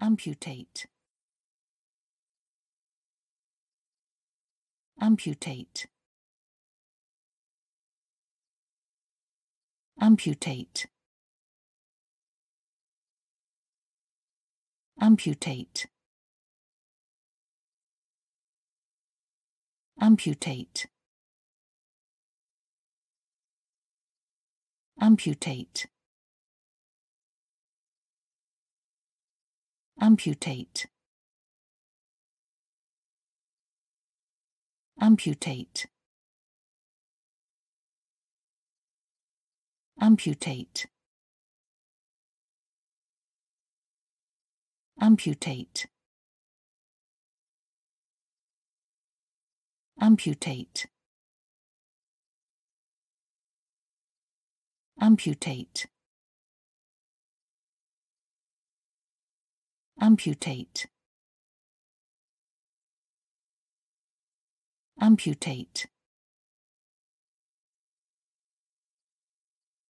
Amputate. Amputate. Amputate. Amputate. Amputate. Amputate. Amputate. Amputate. Amputate. Amputate. Amputate. Amputate. amputate amputate